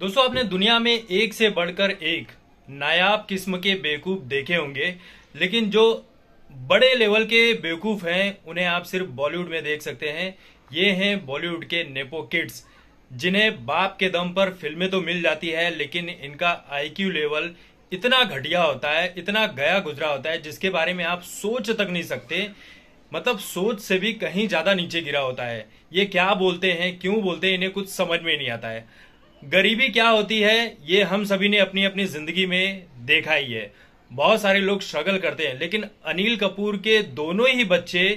दोस्तों आपने दुनिया में एक से बढ़कर एक नायाब किस्म के बेवकूफ देखे होंगे लेकिन जो बड़े लेवल के बेवकूफ हैं उन्हें आप सिर्फ बॉलीवुड में देख सकते हैं ये हैं बॉलीवुड के नेपो किड्स जिन्हें बाप के दम पर फिल्में तो मिल जाती है लेकिन इनका आईक्यू लेवल इतना घटिया होता है इतना गया गुजरा होता है जिसके बारे में आप सोच तक नहीं सकते मतलब सोच से भी कहीं ज्यादा नीचे गिरा होता है ये क्या बोलते हैं क्यों बोलते हैं इन्हें कुछ समझ में नहीं आता है गरीबी क्या होती है ये हम सभी ने अपनी अपनी जिंदगी में देखा ही है बहुत सारे लोग स्ट्रगल करते हैं लेकिन अनिल कपूर के दोनों ही बच्चे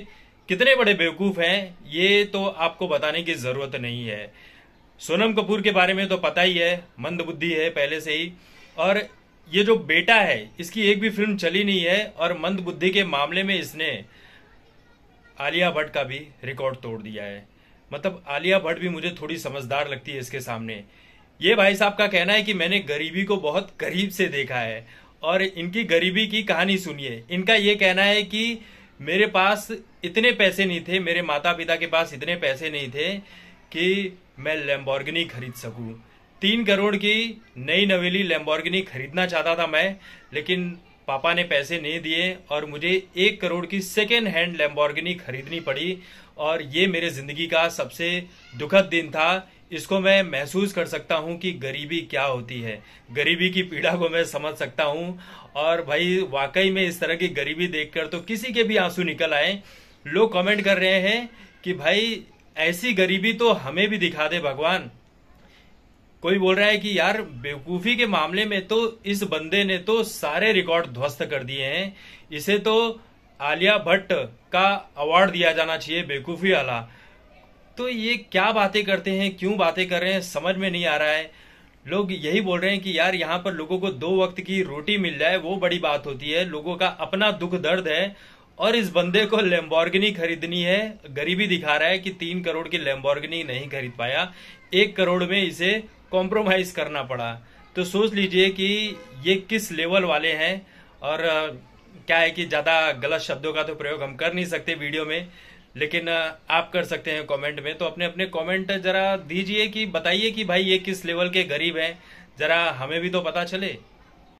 कितने बड़े बेवकूफ हैं ये तो आपको बताने की जरूरत नहीं है सोनम कपूर के बारे में तो पता ही है मंदबुद्धि है पहले से ही और ये जो बेटा है इसकी एक भी फिल्म चली नहीं है और मंदबुद्धि के मामले में इसने आलिया भट्ट का भी रिकॉर्ड तोड़ दिया है मतलब आलिया भट्ट भी मुझे थोड़ी समझदार लगती है इसके सामने ये भाई साहब का कहना है कि मैंने गरीबी को बहुत करीब से देखा है और इनकी गरीबी की कहानी सुनिए इनका ये कहना है कि मेरे पास इतने पैसे नहीं थे मेरे माता पिता के पास इतने पैसे नहीं थे कि मैं लेम्बॉर्गनी खरीद सकूं तीन करोड़ की नई नवेली लेम्बॉर्गनी खरीदना चाहता था मैं लेकिन पापा ने पैसे नहीं दिए और मुझे एक करोड़ की सेकेंड हैंड लेम्बॉर्गनी खरीदनी पड़ी और ये मेरे ज़िंदगी का सबसे दुखद दिन था इसको मैं महसूस कर सकता हूँ कि गरीबी क्या होती है गरीबी की पीड़ा को मैं समझ सकता हूँ और भाई वाकई में इस तरह की गरीबी देखकर तो किसी के भी आंसू निकल आए लोग कमेंट कर रहे हैं कि भाई ऐसी गरीबी तो हमें भी दिखा दे भगवान कोई बोल रहा है कि यार बेवकूफ़ी के मामले में तो इस बंदे ने तो सारे रिकॉर्ड ध्वस्त कर दिए हैं इसे तो आलिया भट्ट का अवार्ड दिया जाना चाहिए बेवकूफ़ी वाला तो ये क्या बातें करते हैं क्यों बातें कर रहे हैं समझ में नहीं आ रहा है लोग यही बोल रहे हैं कि यार यहाँ पर लोगों को दो वक्त की रोटी मिल जाए वो बड़ी बात होती है लोगों का अपना दुख दर्द है और इस बंदे को लेम्बॉर्गिनी खरीदनी है गरीबी दिखा रहा है कि तीन करोड़ की लेम्बॉर्गिनी नहीं खरीद पाया एक करोड़ में इसे कॉम्प्रोमाइज करना पड़ा तो सोच लीजिए कि ये किस लेवल वाले हैं और क्या है कि ज़्यादा गलत शब्दों का तो प्रयोग हम कर नहीं सकते वीडियो में लेकिन आप कर सकते हैं कमेंट में तो अपने अपने कमेंट जरा दीजिए कि बताइए कि भाई ये किस लेवल के गरीब हैं जरा हमें भी तो पता चले